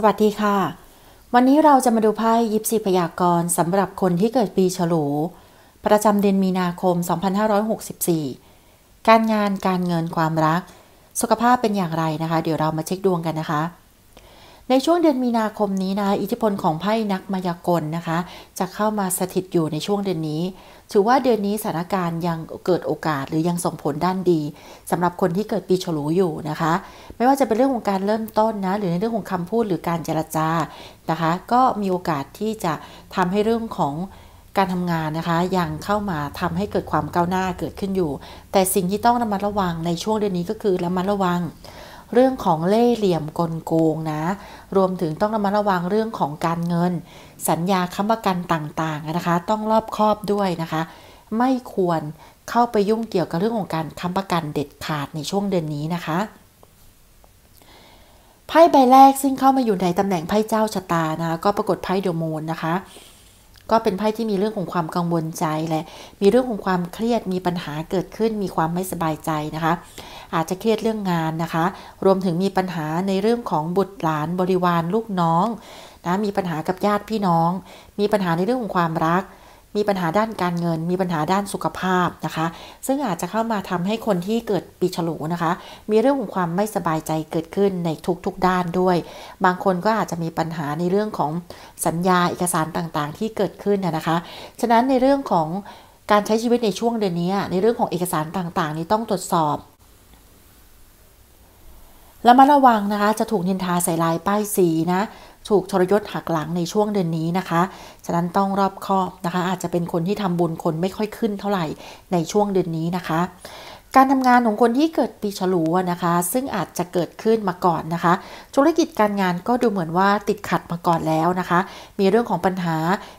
สวัสดีค่ะ วันนี้เราจะมาดูไพ่ยิปซีพยากรณ์สำหรับคนที่เกิดปีฉลู ประจำเดือนมีนาคม 2564 การงานการเงินความรัก สุขภาพเป็นอย่างไรนะคะ เดี๋ยวเรามาเช็คดวงกันนะคะ ในช่วงเดือนมีนาคมนี้นะอิทธิพลของไพ่นักมายากลนะคะ จะเข้ามาสถิตอยู่ในช่วงเดือนนี้ถือว่าเดือนนี้สถานการณ์ยังเกิดโอกาสหรือยังส่งผลด้านดี สำหรับคนที่เกิดปีฉลูอยู่นะคะ ไม่ว่าจะเป็นเรื่องของการเริ่มต้นนะหรือในเรื่องของคำพูดหรือการเจรจานะคะก็มีโอกาสที่จะทำให้เรื่องของการทำงานนะคะยังเข้ามาทำให้เกิดความก้าวหน้าเกิดขึ้นอยู่ แต่สิ่งที่ต้องระมัดระวังในช่วงเดือนนี้ก็คือระมัดระวังเรื่องของเล่ห์เหลี่ยมกลโกงนะ รวมถึงต้องระมัดระวังเรื่องของการเงิน สัญญาค้ำประกันต่างๆนะคะ ต้องรอบคอบด้วยนะคะ ไม่ควรเข้าไปยุ่งเกี่ยวกับเรื่องของการค้ำประกันเด็ดขาดในช่วงเดือนนี้นะคะไพ่ใบแรกซึ่งเข้ามาอยู่ในตำแหน่งไพ่เจ้าชะตานะก็ปรากฏไพ่เดอะมูนนะคะก็เป็นไพ่ที่มีเรื่องของความกังวลใจและ มีเรื่องของความเครียด มีปัญหาเกิดขึ้น มีความไม่สบายใจนะคะ อาจจะเครียดเรื่องงานนะคะ รวมถึงมีปัญหาในเรื่องของบุตรหลานบริวารลูกน้องนะ มีปัญหากับญาติพี่น้อง มีปัญหาในเรื่องของความรักมีปัญหาด้านการเงินมีปัญหาด้านสุขภาพนะคะ ซึ่งอาจจะเข้ามาทำให้คนที่เกิดปีฉลูนะคะ มีเรื่องของความไม่สบายใจเกิดขึ้นในทุกๆด้านด้วย บางคนก็อาจจะมีปัญหาในเรื่องของสัญญาเอกสารต่างๆ ที่เกิดขึ้นนะคะฉะนั้นในเรื่องของการใช้ชีวิตในช่วงเดือนนี้ในเรื่องของเอกสารต่างๆ นี้ต้องตรวจสอบ และมาระวังนะคะจะถูกนินทาใส่ลายป้ายสีนะถูกทรยศหักหลังในช่วงเดือนนี้นะคะ ฉะนั้นต้องรอบคอบนะคะ อาจจะเป็นคนที่ทำบุญคนไม่ค่อยขึ้นเท่าไหร่ในช่วงเดือนนี้นะคะการทำงานของคนที่เกิดปีฉลูนะคะ ซึ่งอาจจะเกิดขึ้นมาก่อนนะคะ ธุรกิจการงานก็ดูเหมือนว่าติดขัดมาก่อนแล้วนะคะ มีเรื่องของปัญหา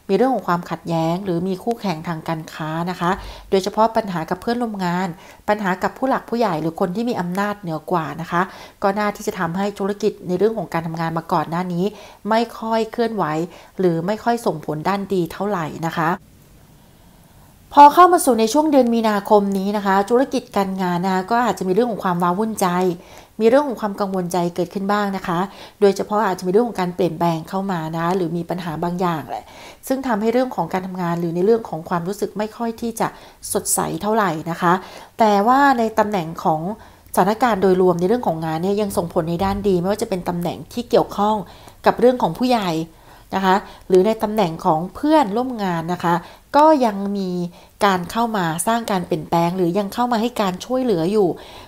มีเรื่องของความขัดแย้ง หรือมีคู่แข่งทางการค้านะคะ โดยเฉพาะปัญหากับเพื่อนร่วมงาน ปัญหากับผู้หลักผู้ใหญ่หรือคนที่มีอำนาจเหนือกว่านะคะก็น่าที่จะทำให้ธุรกิจในเรื่องของการทำงานมาก่อนหน้านี้ ไม่ค่อยเคลื่อนไหว หรือไม่ค่อยส่งผลด้านดีเท่าไหร่นะคะพอเข้ามาสู่ในช่วงเดือนมีนาคมนี้นะคะ ธุรกิจการงานนะคะก็อาจจะมีเรื่องของความว้าวุ่นใจ มีเรื่องของความกังวลใจเกิดขึ้นบ้างนะคะ โดยเฉพาะอาจจะมีเรื่องของการเปลี่ยนแปลงเข้ามานะ หรือมีปัญหาบางอย่างแหละ ซึ่งทำให้เรื่องของการทำงาน หรือในเรื่องของความรู้สึกไม่ค่อยที่จะสดใสเท่าไหร่นะคะ แต่ว่าในตำแหน่งของสถานการณ์โดยรวมในเรื่องของงานเนี่ยยังส่งผลในด้านดี ไม่ว่าจะเป็นตำแหน่งที่เกี่ยวข้องกับเรื่องของผู้ใหญ่นะคะ หรือในตำแหน่งของเพื่อนร่วมงานนะคะก็ยังมีการเข้ามาสร้างการเปลี่ยนแปลง หรือยังเข้ามาให้การช่วยเหลืออยู่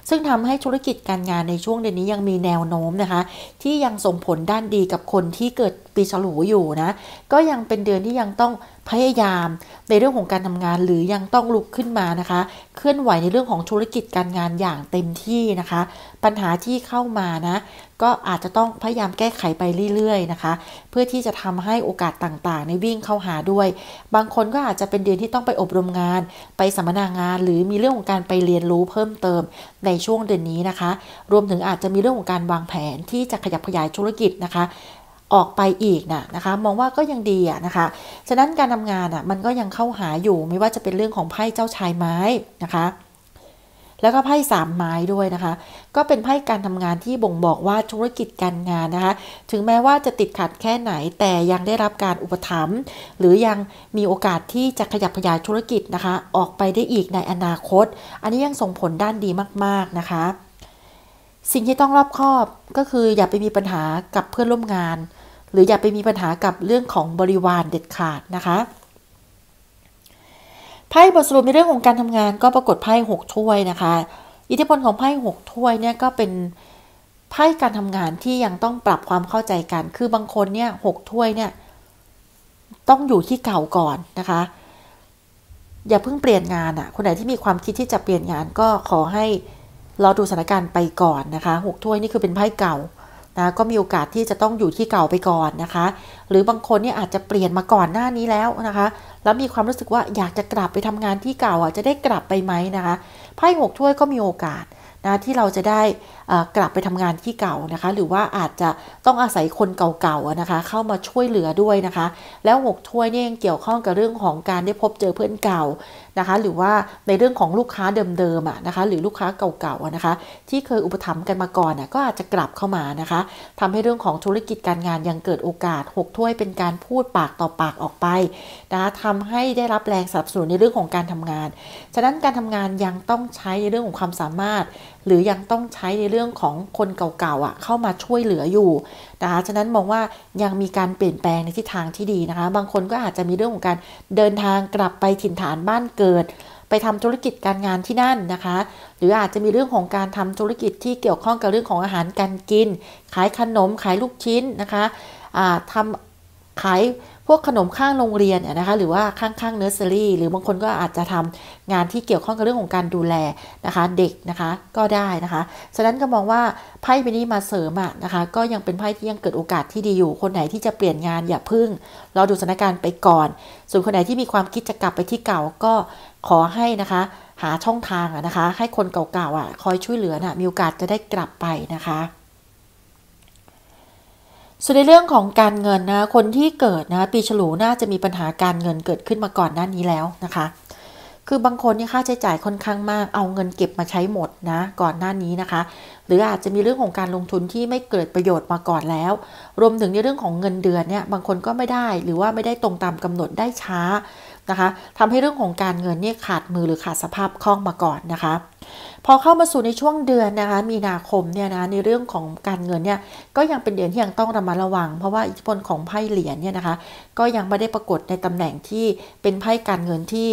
ซึ่งทำให้ธุรกิจการงานในช่วงเดือนนี้ยังมีแนวโน้ม นะคะ ที่ยังส่งผลด้านดีกับคนที่เกิดปีฉลูอยู่นะ ก็ยังเป็นเดือนที่ยังต้องพยายามในเรื่องของการทำงานหรือยังต้องลุกขึ้นมานะคะ เคลื่อนไหวในเรื่องของธุรกิจการงานอย่างเต็มที่นะคะ ปัญหาที่เข้ามานะก็อาจจะต้องพยายามแก้ไขไปเรื่อยๆนะคะ เพื่อที่จะทำให้โอกาสต่างๆในวิ่งเข้าหาด้วย บางคนก็อาจอาจจะเป็นเดือนที่ต้องไปอบรมงาน ไปสัมมนางาน หรือมีเรื่องของการไปเรียนรู้เพิ่มเติมในช่วงเดือนนี้นะคะ รวมถึงอาจจะมีเรื่องของการวางแผนที่จะขยับขยายธุรกิจนะคะ ออกไปอีกนะนะคะ มองว่าก็ยังดีอะนะคะ ฉะนั้นการทำงานอะมันก็ยังเข้าหาอยู่ไม่ว่าจะเป็นเรื่องของไพ่เจ้าชายไม้นะคะแล้วก็ไพ่สามไม้ด้วยนะคะ ก็เป็นไพ่การทำงานที่บ่งบอกว่าธุรกิจการ งานนะคะ ถึงแม้ว่าจะติดขัดแค่ไหนแต่ยังได้รับการอุปถัมภ์หรือยังมีโอกาสที่จะขยับขยายธุรกิจนะคะ ออกไปได้อีกในอนาคต อันนี้ยังส่งผลด้านดีมาก ๆนะคะ สิ่งที่ต้องรอบคอบก็คืออย่าไปมีปัญหากับเพื่อนร่วมงาน หรืออย่าไปมีปัญหากับเรื่องของบริวารเด็ดขาดนะคะไพ่บทสรุปในเรื่องของการทำงานก็ปรากฏไพ่หกถ้วยนะคะอิทธิพลของไพ่หกถ้วยเนี่ยก็เป็นไพ่การทำงานที่ยังต้องปรับความเข้าใจกันคือบางคนเนี่ยหกถ้วยเนี่ยต้องอยู่ที่เก่าก่อนนะคะ อย่าเพิ่งเปลี่ยนงานอะ่ะคนไหนที่มีความคิดที่จะเปลี่ยนงาน ก็ขอให้รอดูสถานการณ์ไปก่อนนะคะหกถ้วยนี่คือเป็นไพ่เก่านะก็มีโอกาสที่จะต้องอยู่ที่เก่าไปก่อนนะคะ หรือบางคนเนี่ยอาจจะเปลี่ยนมาก่อนหน้านี้แล้วนะคะ แล้วมีความรู้สึกว่าอยากจะกลับไปทำงานที่เก่าอ่ะจะได้กลับไปไหมนะคะไพ่หกถ้วยก็มีโอกาสนะที่เราจะได้กลับไปทำงานที่เก่านะคะหรือว่าอาจจะต้องอาศัยคนเก่าๆนะคะเข้ามาช่วยเหลือด้วยนะคะ แล้วหกถ้วยเนี่ยยังเกี่ยวข้องกับเรื่องของการได้พบเจอเพื่อนเก่านะคะหรือว่าในเรื่องของลูกค้าเดิมๆอ่ะนะคะหรือลูกค้าเก่าๆนะคะที่เคยอุปถัมภ์กันมาก่อน่ะ ก็อาจจะกลับเข้ามานะคะ ทำให้เรื่องของธุรกิจการงานยังเกิดโอกาสหกถ้วยเป็นการพูดปากต่อปากออกไปนะคะทำให้ได้รับแรงสนับสนุนในเรื่องของการทำงานฉะนั้นการทำงานยังต้องใช้เรื่องของความสามารถหรือยังต้องใช้ในเรื่องของคนเก่าๆอ่ะเข้ามาช่วยเหลืออยู่นะคะฉะนั้นมองว่ายังมีการเปลี่ยนแปลงในทิศทางที่ดีนะคะ บางคนก็อาจจะมีเรื่องของการเดินทางกลับไปถิ่นฐานบ้านเกิด ไปทำธุรกิจการงานที่นั่นนะคะ หรืออาจจะมีเรื่องของการทำธุรกิจที่เกี่ยวข้องกับเรื่องของอาหารการกิน ขายขนมขายลูกชิ้นนะคะทำขายพวกขนมข้างโรงเรียนนะคะหรือว่าข้างข้างเนอร์เซอรี่หรือบางคนก็อาจจะทำงานที่เกี่ยวข้องกับเรื่องของการดูแลนะคะ เด็กนะคะก็ได้นะคะฉะนั้นก็มองว่าไพ่ใบนี้มาเสริมอะนะคะ ก็ยังเป็นไพ่ที่ยังเกิดโอกาสที่ดีอยู่ คนไหนที่จะเปลี่ยนงานอย่าพึ่งรอดูสถานการณ์ไปก่อนส่วนคนไหนที่มีความคิดจะกลับไปที่เก่าก็ขอให้นะคะ หาช่องทางนะคะ ให้คนเก่าๆอ่ะคอยช่วยเหลือนะมีโอกาสจะได้กลับไปนะคะส่วนในเรื่องของการเงินนะคนที่เกิดนะปีฉลูน่าจะมีปัญหาการเงินเกิดขึ้นมาก่อนหน้านี้แล้วนะคะ คือบางคนนี่ค่าใช้จ่ายค่อนข้างมาก เอาเงินเก็บมาใช้หมดนะก่อนหน้านี้นะคะ หรืออาจจะมีเรื่องของการลงทุนที่ไม่เกิดประโยชน์มาก่อนแล้ว รวมถึงในเรื่องของเงินเดือนเนี่ยบางคนก็ไม่ได้หรือว่าไม่ได้ตรงตามกำหนดได้ช้านะคะทำให้เรื่องของการเงินเนี่ยขาดมือหรือขาดสภาพคล่องมาก่อนนะคะพอเข้ามาสู่ในช่วงเดือนนะคะ มีนาคมเนี่ยนะ ในเรื่องของการเงินเนี่ย ก็ยังเป็นเดือนที่ยังต้องระมัดระวัง เพราะว่าอิทธิพลของไพ่เหรียญเนี่ยนะคะก็ยังไม่ได้ปรากฏในตำแหน่งที่เป็นไพ่การเงินที่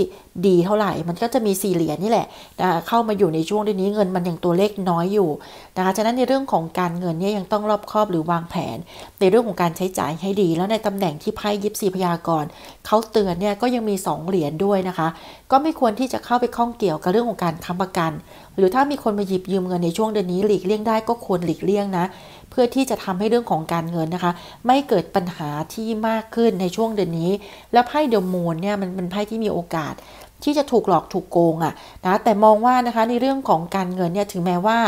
ดีเท่าไหร่ มันก็จะมีสี่เหรียญนี่แหละนะเข้ามาอยู่ในช่วงเดือนนี้เงินมันยังตัวเลขน้อยอยู่นะคะ ฉะนั้นในเรื่องของการเงินเนี่ยยังต้องรอบคอบหรือวางแผนในเรื่องของการใช้จ่ายให้ดีแล้วในตำแหน่งที่ไพ่ยิปซีพยากรณ์เขาเตือนเนี่ยก็ยังมี 2 เหรียญด้วยนะคะ ก็ไม่ควรที่จะเข้าไปข้องเกี่ยวกับเรื่องของการค้ำประกัน หรือถ้ามีคนมาหยิบยืมเงินในช่วงเดือนนี้ หลีกเลี่ยงได้ก็ควรหลีกเลี่ยงนะเพื่อที่จะทำให้เรื่องของการเงินนะคะ ไม่เกิดปัญหาที่มากขึ้นในช่วงเดือนนี้ และไพ่เดอะมูนเนี่ยมันเป็นไพ่ที่มีโอกาสที่จะถูกหลอกถูกโกงอะ่ะนะแต่มองว่านะคะในเรื่องของการเงินเนี่ยถึงแม้ว่า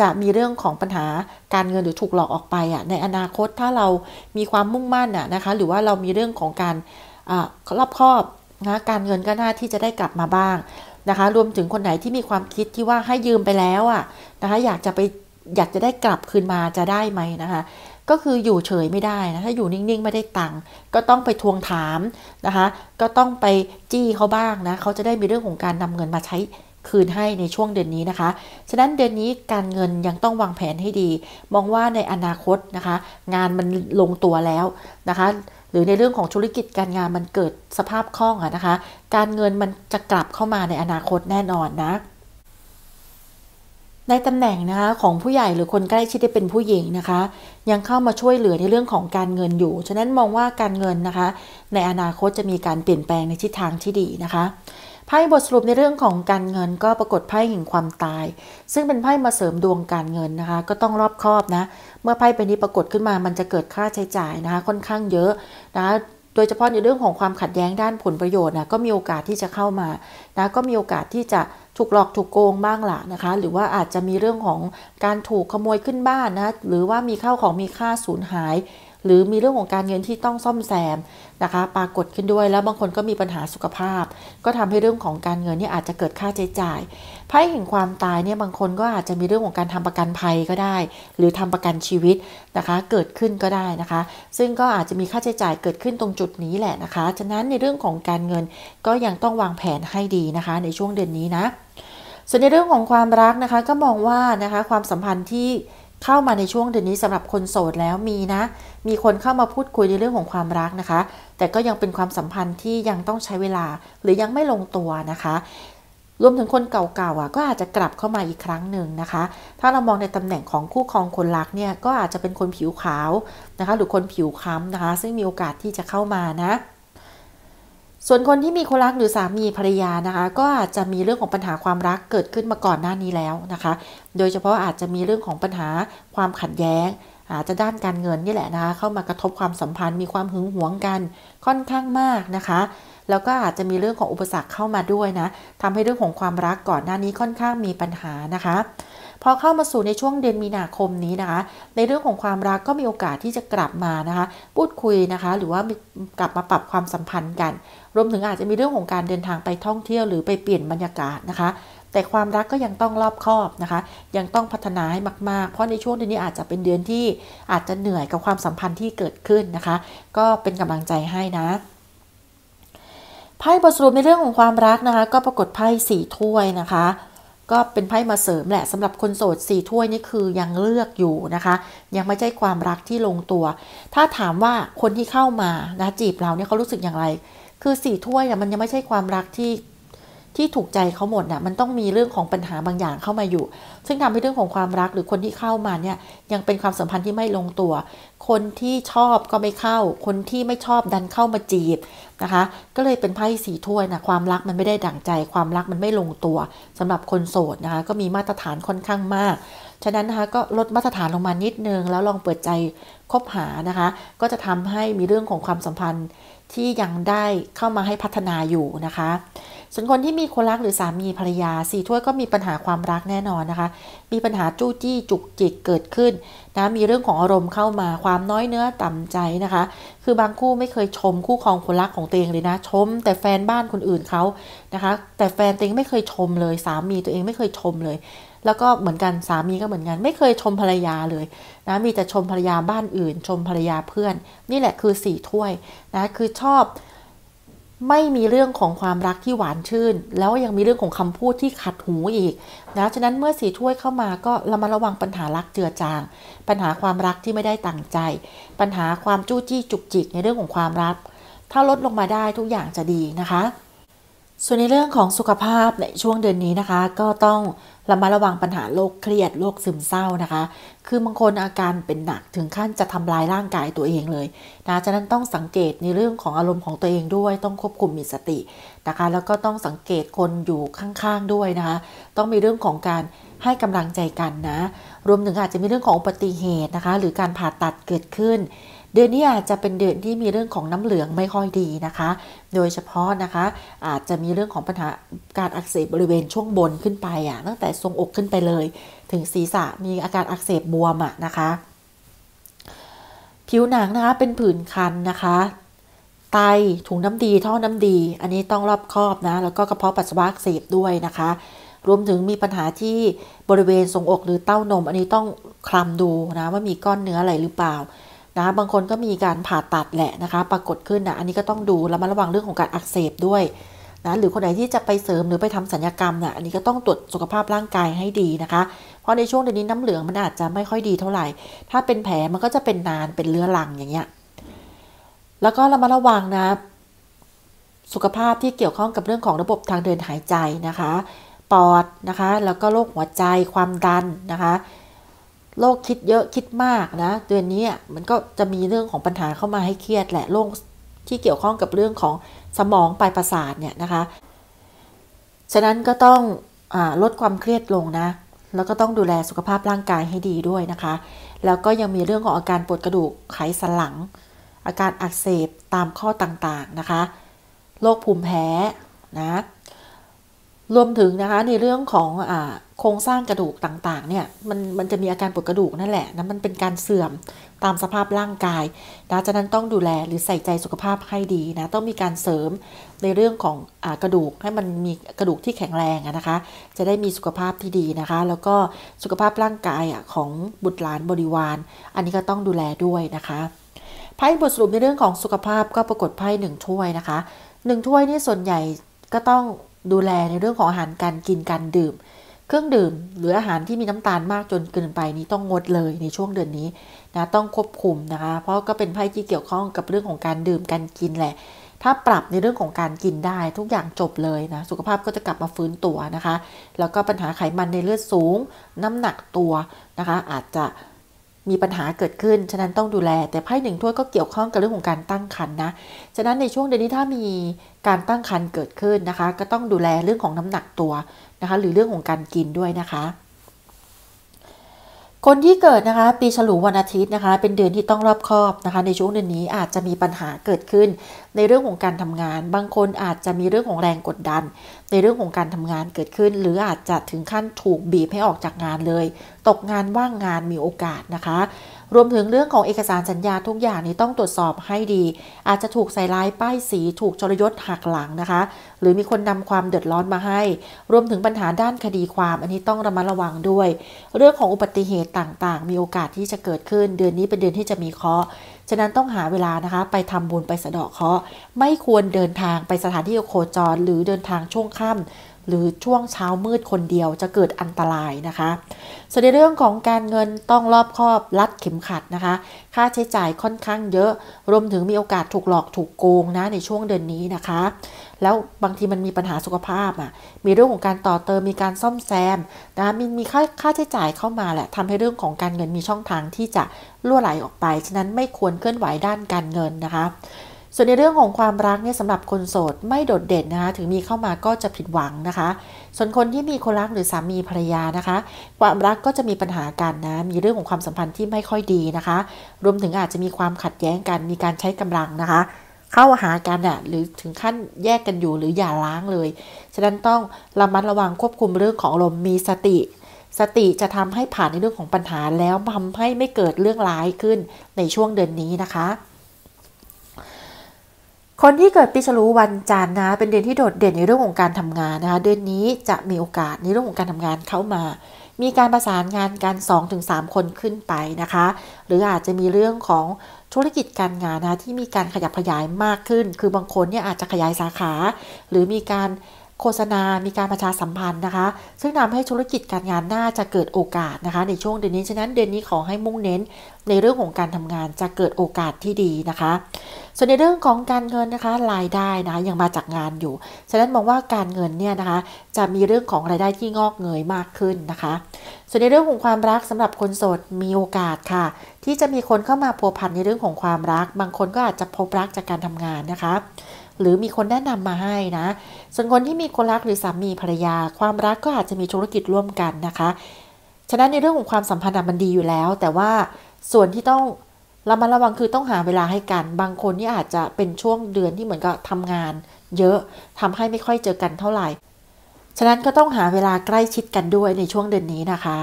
จะมีเรื่องของปัญหาการเงินหรือถูกหลอกออกไปอะ่ะในอนาคตถ้าเรามีความมุ่งมั่นอะ่ะนะคะ หรือว่าเรามีเรื่องของการรอบครอบนะการเงินก็น่าที่จะได้กลับมาบ้างนะคะ รวมถึงคนไหนที่มีความคิดที่ว่าให้ยืมไปแล้วอ่ะนะคะอยากจะไปอยากจะได้กลับคืนมาจะได้ไหมนะคะ ก็คืออยู่เฉยไม่ได้นะถ้าอยู่นิ่งๆ ไม่ได้ตังค์ก็ต้องไปทวงถามนะคะก็ต้องไปจี้เขาบ้างนะเขาจะได้มีเรื่องของการนำเงินมาใช้คืนให้ในช่วงเดือนนี้นะคะฉะนั้นเดือนนี้การเงินยังต้องวางแผนให้ดี มองว่าในอนาคตนะคะ งานมันลงตัวแล้วนะคะ หรือในเรื่องของธุรกิจการงานมันเกิดสภาพคล่องอะนะคะ การเงินมันจะกลับเข้ามาในอนาคตแน่นอนนะในตำแหน่งนะคะของผู้ใหญ่หรือคนใกล้ชิดที่เป็นผู้หญิงนะคะ ยังเข้ามาช่วยเหลือในเรื่องของการเงินอยู่ฉะนั้นมองว่าการเงินนะคะ ในอนาคตจะมีการเปลี่ยนแปลงในทิศทางที่ดีนะคะไพ่บทสรุปในเรื่องของการเงิน ก็ปรากฏไพ่แห่งความตาย ซึ่งเป็นไพ่มาเสริมดวงการเงินนะคะ ก็ต้องรอบคอบนะเมื่อไพ่เป็นนี้ปรากฏขึ้นมา มันจะเกิดค่าใช้จ่ายนะคะ ค่อนข้างเยอะนะคะโดยเฉพาะในเรื่องของความขัดแย้งด้านผลประโยชน์นะก็มีโอกาสที่จะเข้ามานะก็มีโอกาสที่จะถูกหลอกถูกโกงบ้างละนะคะ หรือว่าอาจจะมีเรื่องของการถูกขโมยขึ้นบ้านนะหรือว่ามีข้าวของมีค่าสูญหาย หรือมีเรื่องของการเงินที่ต้องซ่อมแซมนะคะปรากฏขึ้นด้วยแล้วบางคนก็มีปัญหาสุขภาพก็ทำให้เรื่องของการเงินนี่อาจจะเกิดค่าใช้จ่ายไพ่แห่งความตายเนี่ยบางคนก็อาจจะมีเรื่องของการทำประกันภัยก็ได้หรือทำประกันชีวิตนะคะ เกิดขึ้นก็ได้นะคะซึ่งก็อาจจะมีค่าใช้จ่ายเกิดขึ้นตรงจุดนี้แหละนะคะฉะนั้นในเรื่องของการเงินก็ยังต้องวางแผนให้ดีนะคะในช่วงเดือนนี้นะส่วนในเรื่องของความรักนะคะก็มองว่านะคะความสัมพันธ์ที่เข้ามาในช่วงเดือนนี้สำหรับคนโสดแล้วมีนะ มีคนเข้ามาพูดคุยในเรื่องของความรักนะคะ แต่ก็ยังเป็นความสัมพันธ์ที่ยังต้องใช้เวลา หรือยังไม่ลงตัวนะคะ รวมถึงคนเก่าๆอ่ะก็อาจจะกลับเข้ามาอีกครั้งหนึ่งนะคะ ถ้าเรามองในตำแหน่งของคู่ครองคนรักเนี่ย ก็อาจจะเป็นคนผิวขาวนะคะ หรือคนผิวค้ำนะคะ ซึ่งมีโอกาสที่จะเข้ามานะส่วนคนที่มีคนรักหรือสามีภรรยานะคะ ก็อาจจะมีเรื่องของปัญหาความรักเกิดขึ้นมาก่อนหน้านี้แล้วนะคะ โดยเฉพาะอาจจะมีเรื่องของปัญหาความขัดแย้ง อาจจะด้านการเงินนี่แหละนะคะเข้ามากระทบความสัมพันธ์ มีความหึงหวงกัน ค่อนข้างมากนะคะ แล้วก็อาจจะมีเรื่องของอุปสรรคเข้ามาด้วยนะทำให้เรื่องของความรักก่อนหน้านี้ค่อนข้างมีปัญหานะคะพอเข้ามาสู่ในช่วงเดือนมีนาคมนี้นะคะ ในเรื่องของความรักก็มีโอกาสที่จะกลับมานะคะพูดคุยนะคะ หรือว่ากลับมาปรับความสัมพันธ์กันรวมถึง อาจจะมีเรื่องของการเดินทางไปท่องเที่ยวหรือไปเปลี่ยนบรรยากาศนะคะ แต่ความรักก็ยังต้องรอบคอบนะคะ ยังต้องพัฒนาให้มากๆเพราะในช่วงเดือนนี้อาจจะเป็นเดือนที่อาจจะเหนื่อยกับความสัมพันธ์ที่เกิดขึ้นนะคะ ก็เป็นกำลังใจให้นะไพ่บทสรุปในเรื่องของความรักนะคะ ก็ปรากฏไพ่สี่ถ้วยนะคะ ก็เป็นไพ่มาเสริมแหละสำหรับคนโสดสี่ถ้วยนี่คือยังเลือกอยู่นะคะ ยังไม่ใช่ความรักที่ลงตัว ถ้าถามว่าคนที่เข้ามานะจีบเราเนี่ยเขารู้สึกอย่างไรคือสี่ถ้วยเนี่ยมันยังไม่ใช่ความรักที่ที่ถูกใจเขาหมดนะ่ะมันต้องมีเรื่องของปัญหาบางอย่างเข้ามาอยู่ ซึ่งทำให้เรื่องของความรักหรือคนที่เข้ามาเนี่ยยังเป็นความสัมพันธ์ที่ไม่ลงตัว คนที่ชอบก็ไม่เข้า คนที่ไม่ชอบดันเข้ามาจีบนะคะก็เลยเป็นไพ่สีถ้วยนะความรักมันไม่ได้ดั่งใจ ความรักมันไม่ลงตัว สำหรับคนโสดนะคะก็มีมาตรฐานค่อนข้างมากฉะนั้นนะคะก็ลดมาตรฐานลงมานิดนึง แล้วลองเปิดใจคบหานะคะก็จะทำให้มีเรื่องของความสัมพันธ์ที่ยังได้เข้ามาให้พัฒนาอยู่นะคะ ส่วนคนที่มีคนรักหรือสามีภรรยาสี่ถ้วยก็มีปัญหาความรักแน่นอนนะคะ มีปัญหาจู้จี้จุกจิกเกิดขึ้นนะ มีเรื่องของอารมณ์เข้ามา ความน้อยเนื้อต่ำใจนะคะ คือบางคู่ไม่เคยชมคู่ครองคนรักของตัวเองเลยนะ ชมแต่แฟนบ้านคนอื่นเขานะคะ แต่แฟนตัวเองไม่เคยชมเลย สามีตัวเองไม่เคยชมเลย แล้วก็เหมือนกัน สามีก็เหมือนกันไม่เคยชมภรรยาเลยนะมีแต่ชมภรรยาบ้านอื่น ชมภรรยาเพื่อน นี่แหละคือสี่ถ้วยนะคือชอบไม่มีเรื่องของความรักที่หวานชื่น แล้วยังมีเรื่องของคำพูดที่ขัดหูอีกนะฉะนั้นเมื่อสีถ้วยเข้ามาก็เรามาระวังปัญหารักเจือจาง ปัญหาความรักที่ไม่ได้ตั้งใจ ปัญหาความจู้จี้จุกจิกในเรื่องของความรัก ถ้าลดลงมาได้ทุกอย่างจะดีนะคะส่วนในเรื่องของสุขภาพในช่วงเดือนนี้นะคะ ก็ต้องระมัดระวังปัญหาโรคเครียดโรคซึมเศร้านะคะ คือบางคนอาการเป็นหนักถึงขั้นจะทำลายร่างกายตัวเองเลยนะฉะนั้นต้องสังเกตในเรื่องของอารมณ์ของตัวเองด้วยต้องควบคุมมีสตินะคะ แล้วก็ต้องสังเกตคนอยู่ข้างๆด้วยนะคะต้องมีเรื่องของการให้กำลังใจกันนะรวมถึงอาจจะมีเรื่องของอุบัติเหตุนะคะ หรือการผ่าตัดเกิดขึ้นเดือนนี้อาจจะเป็นเดือนที่มีเรื่องของน้ำเหลืองไม่ค่อยดีนะคะ โดยเฉพาะนะคะอาจจะมีเรื่องของปัญหาการอักเสบบริเวณช่วงบนขึ้นไปอ่ะตั้งแต่ทรงอกขึ้นไปเลย ถึงศีรษะมีอาการอักเสบบวมอ่ะนะคะผิวหนังนะคะเป็นผื่นคันนะคะ ไตถุงน้ำดีท่อน้ำดี อันนี้ต้องรอบคอบนะแล้วก็กระเพาะปัสสาวะอักเสบด้วยนะคะ รวมถึงมีปัญหาที่บริเวณทรงอกหรือเต้านม อันนี้ต้องคลำดูนะว่ามีก้อนเนื้ออะไรหรือเปล่านะบางคนก็มีการผ่าตัดแหละนะคะ ปรากฏขึ้นนะอันนี้ก็ต้องดูแล้วมาระวังเรื่องของการอักเสบด้วยนะหรือคนไหนที่จะไปเสริมหรือไปทำสัญญกรรมนะ่ะอันนี้ก็ต้องตรวจสุขภาพร่างกายให้ดีนะคะ เพราะในช่วงเดือนนี้น้ำเหลืองมันอาจจะไม่ค่อยดีเท่าไหร่ ถ้าเป็นแผลมันก็จะเป็นนานเป็นเลื้อรังอย่างเงี้ยแล้วก็เรามาระวังนะสุขภาพที่เกี่ยวข้องกับเรื่องของระบบทางเดินหายใจนะคะ ปอดนะคะ แล้วก็โรคหัวใจความดันนะคะโรคคิดเยอะคิดมากนะเดือนี้มันก็จะมีเรื่องของปัญหาเข้ามาให้เครียดแหละ โรคที่เกี่ยวข้องกับเรื่องของสมองปลายประสาทเนี่ยนะคะ ฉะนั้นก็ต้องอลดความเครียดลงนะ แล้วก็ต้องดูแลสุขภาพร่างกายให้ดีด้วยนะคะ แล้วก็ยังมีเรื่องของอาการปวดกระดูกไขสันหลัง อาการอักเสบตามข้อต่างๆนะคะ โรคภูมิแพ้นะรวมถึงนะคะในเรื่องของอโครงสร้างกระดูกต่าง ๆ เนี่ยมันมันจะมีอาการปวดกระดูกนั่นแหละนะมันเป็นการเสื่อมตามสภาพร่างกายนะากนั้นต้องดูแลหรือใส่ใจสุขภาพให้ดีนะ ต้องมีการเสริมในเรื่องของอกระดูกให้มันมีกระดูกที่แข็งแรงนะคะ จะได้มีสุขภาพที่ดีนะคะ แล้วก็สุขภาพร่างกายของบุตรหลานบริวาร อันนี้ก็ต้องดูแลด้วยนะคะ ไพ่บทสรุปในเรื่องของสุขภาพก็ปรากฏไพ่หนึ่งถ้วยนะคะ หนึ่งถ้วยนี่ส่วนใหญ่ก็ต้องดูแลในเรื่องของอาหารการกินการดื่มเครื่องดื่ม หรืออาหารที่มีน้ำตาลมากจนเกินไปนี้ต้องงดเลยในช่วงเดือนนี้นะต้องควบคุมนะคะ เพราะก็เป็นไพ่ที่เกี่ยวข้องกับเรื่องของการดื่มการกินแหละ ถ้าปรับในเรื่องของการกินได้ทุกอย่างจบเลยนะ สุขภาพก็จะกลับมาฟื้นตัวนะคะแล้วก็ปัญหาไขมันในเลือดสูง น้ำหนักตัวนะคะ อาจจะมีปัญหาเกิดขึ้น ฉะนั้นต้องดูแล แต่ไพ่หนึ่งถ้วยก็เกี่ยวข้องกับเรื่องของการตั้งครรภ์นนะฉะนั้นในช่วงเดือนนี้ถ้ามีการตั้งครรภ์เกิดขึ้นนะคะ ก็ต้องดูแลเรื่องของน้ำหนักตัวนะคะ หรือเรื่องของการกินด้วยนะคะคนที่เกิดนะคะปีฉลูวันอาทิตย์นะคะ เป็นเดือนที่ต้องรอบคอบนะคะ ในช่วงเดือนนี้อาจจะมีปัญหาเกิดขึ้น ในเรื่องของการทำงาน บางคนอาจจะมีเรื่องของแรงกดดัน ในเรื่องของการทำงานเกิดขึ้น หรืออาจจะถึงขั้นถูกบีบให้ออกจากงานเลย ตกงานว่างงานมีโอกาสนะคะรวมถึงเรื่องของเอกสารสัญญาทุกอย่างนี้ต้องตรวจสอบให้ดี อาจจะถูกใส่ร้ายป้ายสีถูกจรยศหักหลังนะคะ หรือมีคนนำความเดือดร้อนมาให้ รวมถึงปัญหาด้านคดีความ อันนี้ต้องระมัดระวังด้วย เรื่องของอุบัติเหตุต่างๆ มีโอกาสที่จะเกิดขึ้น เดือนนี้เป็นเดือนที่จะมีเคราะห์ฉะนั้นต้องหาเวลานะคะไปทำบุญไปสะเดาะเคราะห์ไม่ควรเดินทางไปสถานที่โคจร หรือเดินทางช่วงค่ำหรือช่วงเช้ามืดคนเดียวจะเกิดอันตรายนะคะส่วนในเรื่องของการเงินต้องรอบคอบรัดเข็มขัดนะคะ ค่าใช้จ่ายค่อนข้างเยอะ รวมถึงมีโอกาสถูกหลอกถูกโกงนะในช่วงเดือนนี้นะคะ แล้วบางทีมันมีปัญหาสุขภาพอ่ะ มีเรื่องของการต่อเติมมีการซ่อมแซมนะมีมีค่าค่าใช้จ่ายเข้ามาแหละทำให้เรื่องของการเงินมีช่องทางที่จะล่วไหลออกไป ฉะนั้นไม่ควรเคลื่อนไหวด้านการเงินนะคะส่วนในเรื่องของความรักเนี่ยสำหรับคนโสดไม่โดดเด่นนะคะ ถึงมีเข้ามาก็จะผิดหวังนะคะ ส่วนคนที่มีคนรักหรือสามีภรรยานะคะความรักก็จะมีปัญหากันนะมีเรื่องของความสัมพันธ์ที่ไม่ค่อยดีนะคะ รวมถึงอาจจะมีความขัดแย้งกันมีการใช้กำลังนะคะ เข้าหากันอ่ะหรือถึงขั้นแยกกันอยู่หรืออย่าล้างเลย ฉะนั้นต้องระมัดระวังควบคุมเรื่องของลมมีสติ สติจะทำให้ผ่านในเรื่องของปัญหาแล้วทำให้ไม่เกิดเรื่องร้ายขึ้นในช่วงเดือนนี้นะคะคนที่เกิดปีฉลูวันจันทร์นะเป็นเดือนที่โดดเด่นในเรื่องของการทำงานนะคะเดือนนี้จะมีโอกาสในเรื่องของการทำงานเข้ามา มีการประสานงานกัน 2-3 คนขึ้นไปนะคะ หรืออาจจะมีเรื่องของธุรกิจการงานนะที่มีการขยับขยายมากขึ้น คือบางคนเนี่ยอาจจะขยายสาขา หรือมีการโฆษณา มีการประชาสัมพันธ์นะคะ ซึ่งทำให้ธุรกิจการงานน่าจะเกิดโอกาสนะคะ ในช่วงเดือนนี้ ฉะนั้นเดือนนี้ขอให้มุ่งเน้นในเรื่องของการทำงานจะเกิดโอกาสที่ดีนะคะ ส่วนในเรื่องของการเงินนะคะรายได้นะ ยังมาจากงานอยู่ ฉะนั้นมองว่าการเงินเนี่ยนะคะ จะมีเรื่องของรายได้ที่งอกเงยมากขึ้นนะคะ ส่วนในเรื่องของความรักสำหรับคนโสดมีโอกาสค่ะ ที่จะมีคนเข้ามาพัวพันในเรื่องของความรัก บางคนก็อาจจะพบรักจากการทำงานนะคะหรือมีคนแนะนำมาให้นะส่วนคนที่มีคนรักหรือสามีภรรยาความรักก็อาจจะมีธุรกิจร่วมกันนะคะ ฉะนั้นในเรื่องของความสัมพันธ์มันดีอยู่แล้ว แต่ว่าส่วนที่ต้องเรามาระวังคือต้องหาเวลาให้กันบางคนนี่อาจจะเป็นช่วงเดือนที่เหมือนกับทำงานเยอะทำให้ไม่ค่อยเจอกันเท่าไหร่ ฉะนั้นก็ต้องหาเวลาใกล้ชิดกันด้วยในช่วงเดือนนี้นะคะ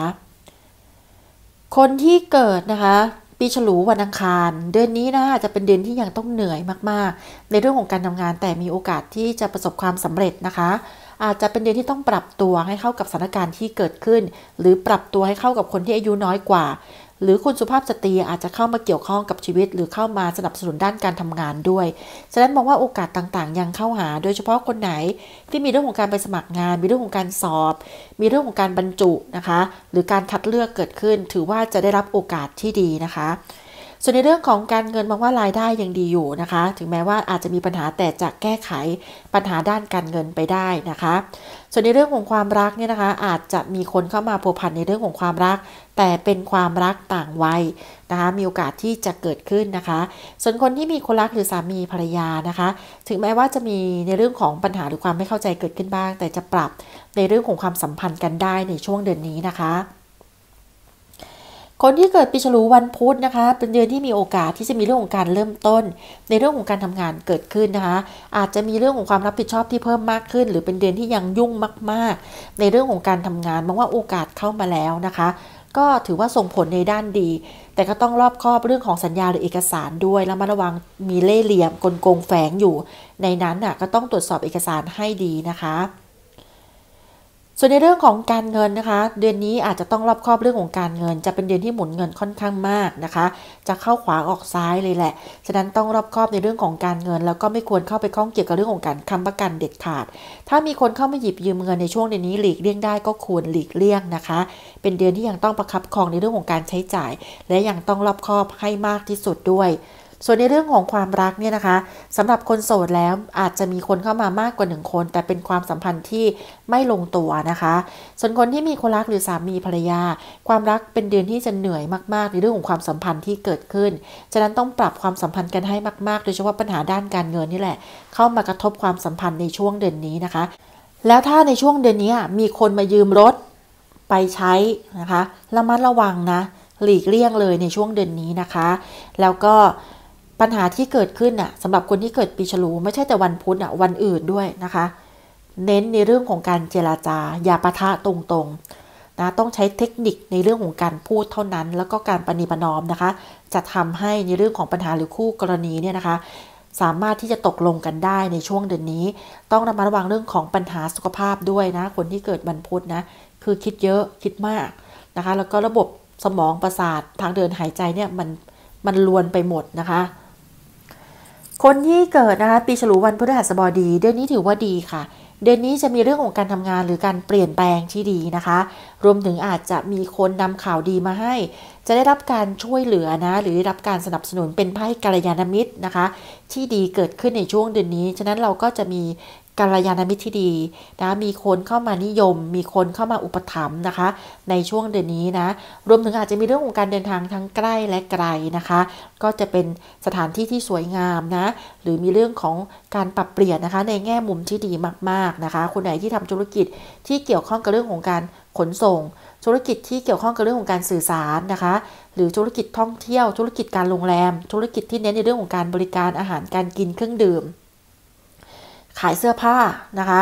คนที่เกิดนะคะปีฉลูวันอังคารเดือนนี้นะจะเป็นเดือนที่ยังต้องเหนื่อยมากๆ ในเรื่องของการทำงานแต่มีโอกาสที่จะประสบความสำเร็จนะคะ อาจจะเป็นเดือนที่ต้องปรับตัวให้เข้ากับสถานการณ์ที่เกิดขึ้น หรือปรับตัวให้เข้ากับคนที่อายุน้อยกว่าหรือคุณสุภาพสตรีอาจจะเข้ามาเกี่ยวข้องกับชีวิต หรือเข้ามาสนับสนุนด้านการทำงานด้วยฉะนั้นมองว่าโอกาสต่างๆ ยังเข้าหา โดยเฉพาะคนไหน ที่มีเรื่องของการไปสมัครงาน มีเรื่องของการสอบ มีเรื่องของการบรรจุนะคะ หรือการคัดเลือกเกิดขึ้น ถือว่าจะได้รับโอกาสที่ดีนะคะส่วนในเรื่องของการเงินมองว่ารายได้ยังดีอยู่นะคะ ถึงแม้ว่าอาจจะมีปัญหาแต่จะแก้ไขปัญหาด้านการเงินไปได้นะคะ ส่วนในเรื่องของความรักเนี่ยนะคะ อาจจะมีคนเข้ามาผัวพันในเรื่องของความรัก แต่เป็นความรักต่างวัยนะคะ มีโอกาสที่จะเกิดขึ้นนะคะ ส่วนคนที่มีคนรักหรือสามีภรรยานะคะ ถึงแม้ว่าจะมีในเรื่องของปัญหาหรือความไม่เข้าใจเกิดขึ้นบ้าง แต่จะปรับในเรื่องของความสัมพันธ์กันได้ในช่วงเดือนนี้นะคะคนที่เกิดปีฉลูวันพุธนะคะ เป็นเดือนที่มีโอกาสที่จะมีเรื่องของการเริ่มต้น ในเรื่องของการทำงานเกิดขึ้นนะคะ อาจจะมีเรื่องของความรับผิดชอบที่เพิ่มมากขึ้น หรือเป็นเดือนที่ยังยุ่งมากๆ ในเรื่องของการทำงานมองว่าโอกาสเข้ามาแล้วนะคะ ก็ถือว่าส่งผลในด้านดี แต่ก็ต้องรอบครอบเรื่องของสัญญาหรือเอกสารด้วยแล้วมาระวังมีเล่ห์เหลี่ยม กลโกงแฝงอยู่ ในนั้นน่ะก็ต้องตรวจสอบเอกสารให้ดีนะคะส่วนในเรื่องของการเงินนะคะ เดือนนี้อาจจะต้องรอบครอบเรื่องของการเงิน จะเป็นเดือนที่หมุนเงินค่อนข้างมากนะคะ จะเข้าขวาออกซ้ายเลยแหละฉะนั้นต้องรอบครอบในเรื่องของการเงินแล้วก็ไม่ควรเข้าไปข้องเกี่ยวกับเรื่องของการค้ำประกันเด็ดขาด ถ้ามีคนเข้ามาหยิบยืมเงินในช่วงเดือนนี้หลีกเลี่ยงได้ก็ควรหลีกเลี่ยงนะคะ เป็นเดือนที่ยังต้องประคับคองในเรื่องของการใช้จ่าย และยังต้องรอบครอบให้มากที่สุดด้วยส่วนในเรื่องของความรักเนี่ยนะคะสำหรับคนโสดแล้วอาจจะมีคนเข้ามามากกว่างคน แต่เป็นความสัมพันธ์ที่ไม่ลงตัวนะคะ ส่วนคนที่มีคนรักหรือสามีภรรยา ความรักเป็นเดือนที่จะเหนื่อยมากๆ ในเรื่องของความสัมพันธ์ที่เกิดขึ้นฉะนั้นต้องปรับความสัมพันธ์กันให้มากๆโดยเฉพาะปัญหาด้านการเงินนี่แหละ เข้ามากระทบความสัมพันธ์ในช่วงเดือนนี้นะคะ แล้วถ้าในช่วงเดือนนี้มีคนมายืมรถไปใช้นะคะ ระมัดระวังนะ หลีกเลี่ยงเลยในช่วงเดือนนี้นะคะ แล้วก็ปัญหาที่เกิดขึ้นน่ะสำหรับคนที่เกิดปีฉลูไม่ใช่แต่วันพุธอ่ะวันอื่นด้วยนะคะ เน้นในเรื่องของการเจราจา อย่าปะทะตรงๆนะต้องใช้เทคนิคในเรื่องของการพูดเท่านั้น แล้วก็การปณีประนอมนะคะ จะทำให้ในเรื่องของปัญหาหรือคู่กรณีเนี่ยนะคะ สามารถที่จะตกลงกันได้ในช่วงเดือนนี้ ต้องระมัดระวังเรื่องของปัญหาสุขภาพด้วยนะ คนที่เกิดวันพุธนะคือคิดเยอะคิดมากนะคะ แล้วก็ระบบสมองประสาททางเดินหายใจเนี่ยมันมันลวนไปหมดนะคะคนที่เกิดนะคะ ปีฉลูวันพฤหัสบดี เดือนนี้ถือว่าดีค่ะ เดือนนี้จะมีเรื่องของการทำงานหรือการเปลี่ยนแปลงที่ดีนะคะ รวมถึงอาจจะมีคนนำข่าวดีมาให้จะได้รับการช่วยเหลือนะ หรือได้รับการสนับสนุนเป็นไพ่กัลยาณมิตรนะคะที่ดีเกิดขึ้นในช่วงเดือนนี้ ฉะนั้นเราก็จะมีกัลยาณมิตรที่ดีนะมีคนเข้ามานิยม มีคนเข้ามาอุปถัมภ์นะคะในช่วงเดือนนี้นะรวมถึงอาจจะมีเรื่องของการเดินทางทั้งใกล้และไกลนะคะก็จะเป็นสถานที่ที่สวยงามนะหรือมีเรื่องของการปรับเปลี่ยนนะคะในแง่มุมที่ดีมาก ๆนะคะ คนไหนที่ทำธุรกิจที่เกี่ยวข้องกับเรื่องของการขนส่งธุรกิจที่เกี่ยวข้องกับเรื่องของการสื่อสารนะคะ หรือธุรกิจท่องเที่ยวธุรกิจการโรงแรม ธุรกิจที่เน้นในเรื่องของการบริการอาหารการกินเครื่องดื่ม ขายเสื้อผ้านะคะ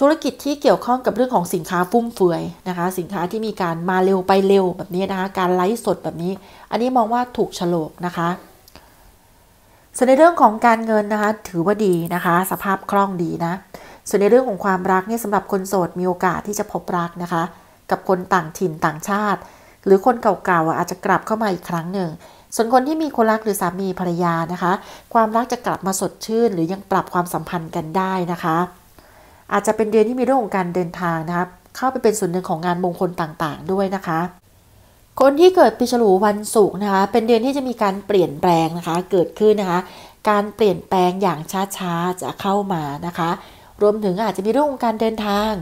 ธุรกิจที่เกี่ยวข้องกับเรื่องของสินค้าฟุ่มเฟือยนะคะ สินค้าที่มีการมาเร็วไปเร็วแบบนี้นะคะ การไลฟ์สดแบบนี้ อันนี้มองว่าถูกฉลกนะคะ ส่วนในเรื่องของการเงินนะคะถือว่าดีนะคะ สภาพคล่องดีนะส่วนในเรื่องของความรักเนี่ยสำหรับคนโสดมีโอกาสที่จะพบรักนะคะ กับคนต่างถิ่นต่างชาติ หรือคนเก่าๆอาจจะกลับเข้ามาอีกครั้งหนึ่ง ส่วนคนที่มีคนรักหรือสามีภรรยานะคะ ความรักจะกลับมาสดชื่นหรือยังปรับความสัมพันธ์กันได้นะคะ อาจจะเป็นเดือนที่มีเรื่องของการเดินทางนะครับ เข้าไปเป็นส่วนหนึ่งของงานมงคลต่างๆด้วยนะคะ คนที่เกิดปีฉลูวันศุกร์นะคะ เป็นเดือนที่จะมีการเปลี่ยนแปลงนะคะเกิดขึ้นนะคะ การเปลี่ยนแปลงอย่างช้าๆจะเข้ามานะคะรวมถึงอาจจะมีเรื่องของการเดินทาง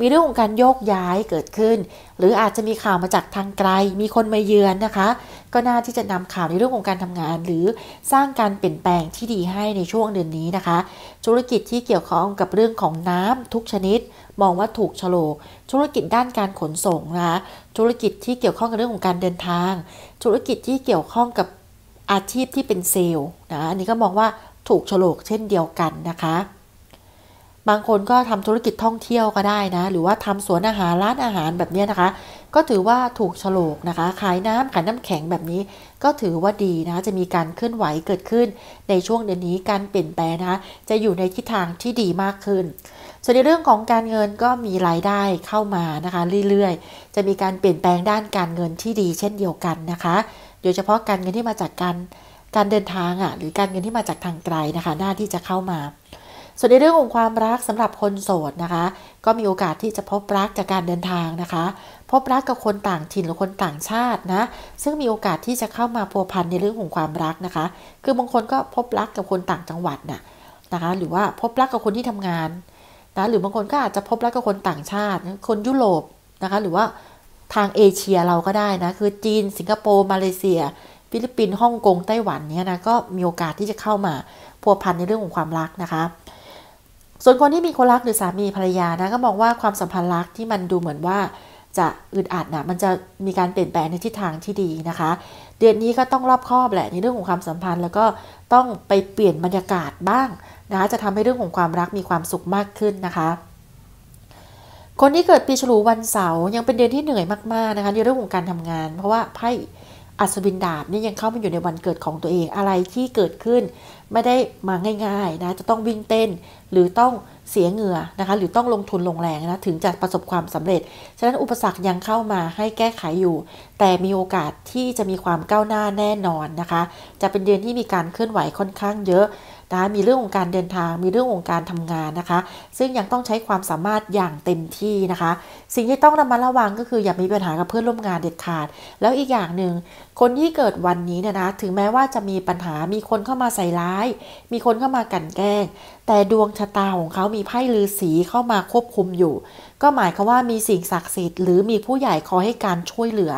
มีเรื่องของการโยกย้ายเกิดขึ้น หรืออาจจะมีข่าวมาจากทางไกล มีคนมาเยือนนะคะ ก็น่าที่จะนำข่าวในเรื่องของการทำงาน หรือสร้างการเปลี่ยนแปลงที่ดีให้ในช่วงเดือนนี้นะคะ ธุรกิจที่เกี่ยวข้องกับเรื่องของน้ำ ทุกชนิด มองว่าถูกชะโลก ธุรกิจด้านการขนส่งนะ ธุรกิจที่เกี่ยวข้องกับเรื่องของการเดินทาง ธุรกิจที่เกี่ยวข้องกับอาชีพที่เป็นเซลล์นะอันนี้ก็มองว่าถูกโฉลกเช่นเดียวกันนะคะบางคนก็ทำธุรกิจท่องเที่ยวก็ได้นะหรือว่าทำสวนอาหาร ร้านอาหารแบบนี้นะคะ ก็ถือว่าถูกฉลกนะคะ ขายน้ำขายน้ำแข็งแบบนี้ ก็ถือว่าดีนะะจะมีการเคลื่อนไหวเกิดขึ้น ในช่วงเดือนนี้การเปลี่ยนแปลงนะคะจะอยู่ในทิศทางที่ดีมากขึ้นส่วนในเรื่องของการเงินก็มีรายได้เข้ามานะคะเรื่อยๆ จะมีการเปลี่ยนแปลงด้านการเงินที่ดีเช่นเดียวกันนะคะโดยเฉพาะการเงินที่มาจากการการเดินทางอ่ะหรือการเงินที่มาจากทางไกลนะคะหน้าที่จะเข้ามาส่วนในเรื่องของความรักสำหรับคนโสดนะคะ ก็มีโอกาสที่จะพบรักจากการเดินทางนะคะ พบรักกับคนต่างถิ่นหรือคนต่างชาตินะซึ่งมีโอกาสที่จะเข้ามาพัวพันในเรื่องของความรักนะคะ คือบางคนก็พบรักกับคนต่างจังหวัดน่ะนะคะ หรือว่าพบรักกับคนที่ทำงานนะหรือบางคนก็อาจจะพบรักกับคนต่างชาติ คนยุโรปนะคะหรือว่าทางเอเชียเราก็ได้นะคือจีน สิงคโปร์มาเลเซีย ฟิลิปปินส์ฮ่องกงไต้หวันเนี่ยนะก็มีโอกาสที่จะเข้ามาพัวพันในเรื่องของความรักนะคะส่วนคนที่มีคนรักหรือสามีภรรยานะก็มองว่าความสัมพันธ์รักที่มันดูเหมือนว่าจะอึดอัดนะมันจะมีการเปลี่ยนแปลงในทิศทางที่ดีนะคะ เดือนนี้ก็ต้องรอบคอบแหละในเรื่องของความสัมพันธ์ แล้วก็ต้องไปเปลี่ยนบรรยากาศบ้างนะจะทำให้เรื่องของความรักมีความสุขมากขึ้นนะคะ คนที่เกิดปีฉลูวันเสาร์ยังเป็นเดือนที่เหนื่อยมากๆนะคะในเรื่องของการทำงาน เพราะว่าไพ่อัศวินดาบนี่ยังเข้ามาอยู่ในวันเกิดของตัวเองอะไรที่เกิดขึ้นไม่ได้มาง่ายๆนะ จะต้องวิ่งเต้น หรือต้องเสียเหงื่อนะคะ หรือต้องลงทุนลงแรงนะ ถึงจะประสบความสำเร็จ ฉะนั้นอุปสรรคยังเข้ามาให้แก้ไขอยู่ แต่มีโอกาสที่จะมีความก้าวหน้าแน่นอนนะคะ จะเป็นเดือนที่มีการเคลื่อนไหวค่อนข้างเยอะนะมีเรื่องของการเดินทางมีเรื่องของการทำงานนะคะ ซึ่งยังต้องใช้ความสามารถอย่างเต็มที่นะคะ สิ่งที่ต้องระมัดระวังก็คืออย่ามีปัญหากับเพื่อนร่วมงานเด็ดขาด แล้วอีกอย่างหนึ่งคนที่เกิดวันนี้เนี่ยนะถึงแม้ว่าจะมีปัญหามีคนเข้ามาใส่ร้าย มีคนเข้ามากันแกล้ง แต่ดวงชะตาของเขามีไพ่ลือสีเข้ามาควบคุมอยู่ ก็หมายความว่ามีสิ่งศักดิ์สิทธิ์หรือมีผู้ใหญ่คอยให้การช่วยเหลือ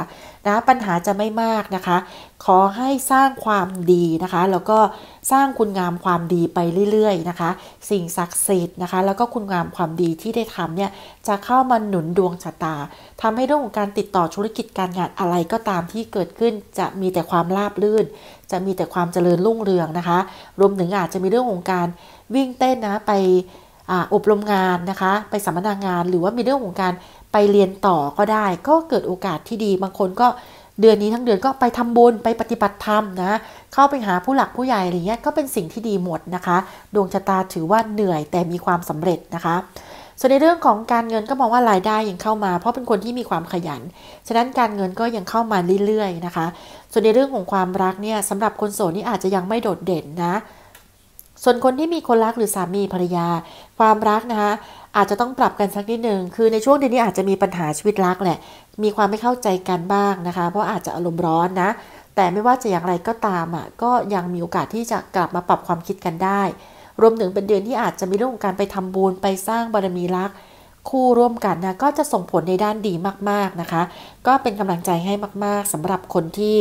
นะปัญหาจะไม่มากนะคะ ขอให้สร้างความดีนะคะ แล้วก็สร้างคุณงามความดีไปเรื่อยๆนะคะ สิ่งศักดิ์สิทธิ์นะคะ แล้วก็คุณงามความดีที่ได้ทำเนี่ยจะเข้ามาหนุนดวงชะตา ทำให้เรื่องของการติดต่อธุรกิจการงานอะไรก็ตามที่เกิดขึ้นจะมีแต่ความราบรื่น จะมีแต่ความเจริญรุ่งเรืองนะคะ รวมถึงอาจจะมีเรื่องของการ วิ่งเต้นนะ ไปอบรมงานนะคะ ไปสัมมนางาน หรือว่ามีเรื่องของการไปเรียนต่อก็ได้ก็เกิดโอกาสที่ดีบางคนก็เดือนนี้ทั้งเดือนก็ไปทำบุญไปปฏิบัติธรรมนะเข้าไปหาผู้หลักผู้ใหญ่อะไรเงี้ยก็เป็นสิ่งที่ดีหมดนะคะ ดวงชะตาถือว่าเหนื่อย แต่มีความสำเร็จนะคะ ส่วนในเรื่องของการเงินก็มองว่ารายได้ยังเข้ามา เพราะเป็นคนที่มีความขยัน ฉะนั้นการเงินก็ยังเข้ามาเรื่อยๆนะคะ ส่วนในเรื่องของความรักเนี่ยสำหรับคนโสดนี่อาจจะยังไม่โดดเด่นนะส่วนคนที่มีคนรักหรือสามีภรรยาความรักนะคะอาจจะต้องปรับกันสักนิดหนึ่งคือ ในช่วงเดือนนี้อาจจะมีปัญหาชีวิตรักแหละ มีความไม่เข้าใจกันบ้างนะคะ เพราะอาจจะอารมณ์ร้อนนะ แต่ไม่ว่าจะอย่างไรก็ตามอ่ะก็ยังมีโอกาสที่จะกลับมาปรับความคิดกันได้ รวมถึงเป็นเดือนที่อาจจะมีเรื่องของการไปทำบุญไปสร้างบารมีรักคู่ร่วมกันนะก็จะส่งผลในด้านดีมาก ๆนะคะ ก็เป็นกำลังใจให้มากๆ สำหรับคนที่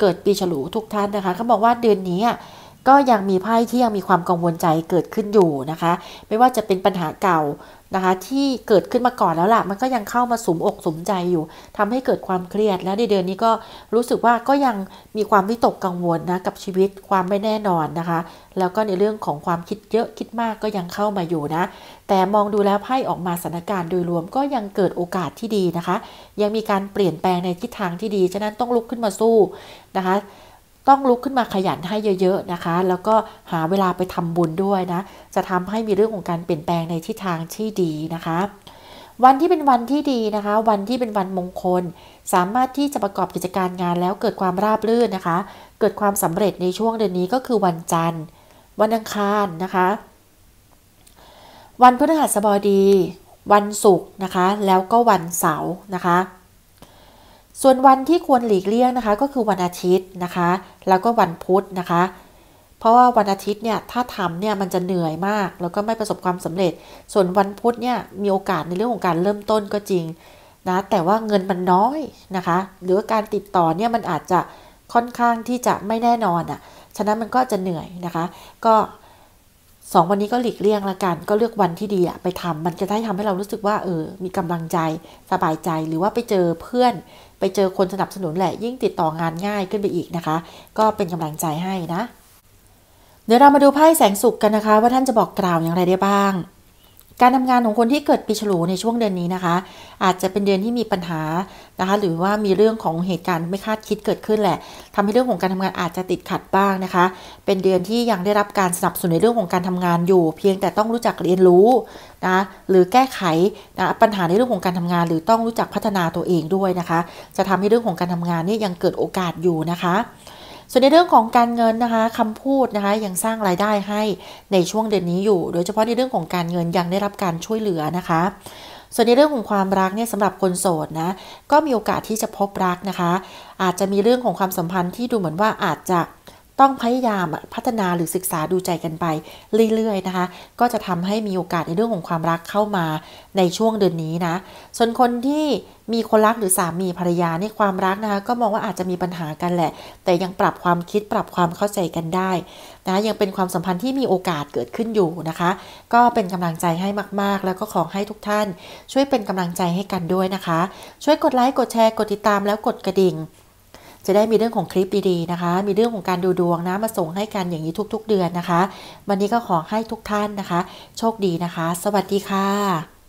เกิดปีฉลูทุกท่านนะคะเขาบอกว่าเดือนนี้อ่ะก็ยังมีไพ่ที่ยังมีความกังวลใจเกิดขึ้นอยู่นะคะ ไม่ว่าจะเป็นปัญหาเก่านะคะ ที่เกิดขึ้นมาก่อนแล้วล่ะ มันก็ยังเข้ามาสมอกสมใจอยู่ ทำให้เกิดความเครียด แล้วในเดือนนี้ก็รู้สึกว่าก็ยังมีความวิตกกังวลนะ กับชีวิตความไม่แน่นอนนะคะ แล้วก็ในเรื่องของความคิดเยอะคิดมากก็ยังเข้ามาอยู่นะแต่มองดูแล้วไพ่ออกมาสถานการณ์โดยรวมก็ยังเกิดโอกาสที่ดีนะคะ ยังมีการเปลี่ยนแปลงในทิศทางที่ดี ฉะนั้นต้องลุกขึ้นมาสู้นะคะต้องลุกขึ้นมาขยันให้เยอะๆนะคะ แล้วก็หาเวลาไปทำบุญด้วยนะ จะทำให้มีเรื่องของการเปลี่ยนแปลงในทิศทางที่ดีนะคะ วันที่เป็นวันที่ดีนะคะ วันที่เป็นวันมงคล สามารถที่จะประกอบกิจการงานแล้วเกิดความราบรื่นนะคะ เกิดความสำเร็จในช่วงเดือนนี้ก็คือวันจันทร์ วันอังคารนะคะ วันพฤหัสบดี วันศุกร์นะคะ แล้วก็วันเสาร์นะคะส่วนวันที่ควรหลีกเลี่ยงนะคะก็คือวันอาทิตย์นะคะ แล้วก็วันพุธนะคะ เพราะว่าวันอาทิตย์เนี่ยถ้าทำเนี่ยมันจะเหนื่อยมาก แล้วก็ไม่ประสบความสำเร็จ ส่วนวันพุธเนี่ย มีโอกาสในเรื่องของการเริ่มต้นก็จริงนะ แต่ว่าเงินมันน้อยนะคะ หรือการติดต่อเนี่ย มันอาจจะค่อนข้างที่จะไม่แน่นอนอะ่ะฉะนั้นมันก็จะเหนื่อยนะคะ ก็สองวันนี้ก็หลีกเลี่ยงละกันก็เลือกวันที่ดีอะไปทำมันจะได้ทำให้เรารู้สึกว่าเออ มีกำลังใจสบายใจหรือว่าไปเจอเพื่อน ไปเจอคนสนับสนุนแหละยิ่งติดต่องานง่ายขึ้นไปอีกนะคะ ก็เป็นกำลังใจให้นะเดี๋ยวเรามาดูไพ่แสงสุกกันนะคะ ว่าท่านจะบอกกล่าวอย่างไรได้บ้างการทำงานของคนที่เกิดปีฉลูในช่วงเดือนนี้นะคะ อาจจะเป็นเดือนที่มีปัญหานะคะ หรือว่ามีเรื่องของเหตุการณ์ไม่คาดคิดเกิดขึ้นแหละ ทำให้เรื่องของการทำงานอาจจะติดขัดบ้างนะคะ เป็นเดือนที่ยังได้รับการสนับสนุนในเรื่องของการทำงานอยู่ เพียงแต่ต้องรู้จักเรียนรู้นะหรือแก้ไขนะปัญหาในเรื่องของการทำงาน หรือต้องรู้จักพัฒนาตัวเองด้วยนะคะ จะทำให้เรื่องของการทำงานนี่ยังเกิดโอกาสอยู่นะคะส่วนในเรื่องของการเงินนะคะคำพูดนะคะ ยังสร้างรายได้ให้ในช่วงเดือนนี้อยู่ โดยเฉพาะในเรื่องของการเงินยังได้รับการช่วยเหลือนะคะ ส่วนในเรื่องของความรักเนี่ยสำหรับคนโสดนะก็มีโอกาสที่จะพบรักนะคะ อาจจะมีเรื่องของความสัมพันธ์ที่ดูเหมือนว่าอาจจะต้องพยายามพัฒนาหรือศึกษาดูใจกันไปเรื่อย ๆนะคะ ก็จะทำให้มีโอกาสในเรื่องของความรักเข้ามาในช่วงเดือนนี้นะส่วนคนที่มีคนรักหรือสามีภรรยาในความรักนะคะก็มองว่าอาจจะมีปัญหากันแหละ แต่ยังปรับความคิดปรับความเข้าใจกันได้นะยังเป็นความสัมพันธ์ที่มีโอกาสเกิดขึ้นอยู่นะคะ ก็เป็นกำลังใจให้มากๆ แล้วก็ขอให้ทุกท่าน ช่วยเป็นกำลังใจให้กันด้วยนะคะ ช่วยกดไลค์กดแชร์กดติดตามแล้วกดกระดิ่งจะได้มีเรื่องของคลิปดี ๆ นะคะ มีเรื่องของการดูดวงนะ มาส่งให้กันอย่างนี้ทุกๆ เดือนนะคะ วันนี้ก็ขอให้ทุกท่านนะคะ โชคดีนะคะ สวัสดีค่ะ